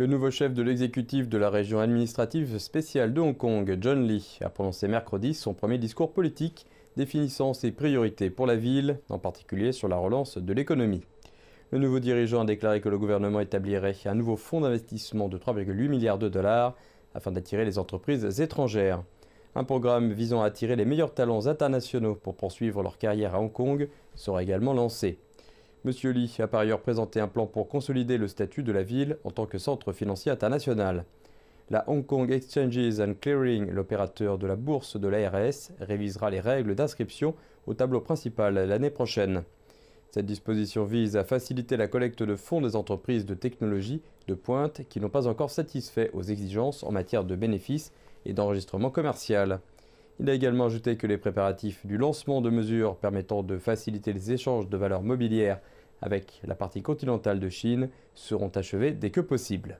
Le nouveau chef de l'exécutif de la région administrative spéciale de Hong Kong, John Lee, a prononcé mercredi son premier discours politique définissant ses priorités pour la ville, en particulier sur la relance de l'économie. Le nouveau dirigeant a déclaré que le gouvernement établirait un nouveau fonds d'investissement de 3,8 milliards de dollars afin d'attirer les entreprises étrangères. Un programme visant à attirer les meilleurs talents internationaux pour poursuivre leur carrière à Hong Kong sera également lancé. M. Lee a par ailleurs présenté un plan pour consolider le statut de la ville en tant que centre financier international. La Hong Kong Exchanges and Clearing, l'opérateur de la bourse de l'ARS, révisera les règles d'inscription au tableau principal l'année prochaine. Cette disposition vise à faciliter la collecte de fonds des entreprises de technologie de pointe qui n'ont pas encore satisfait aux exigences en matière de bénéfices et d'enregistrement commercial. Il a également ajouté que les préparatifs du lancement de mesures permettant de faciliter les échanges de valeurs mobilières avec la partie continentale de Chine seront achevées dès que possible.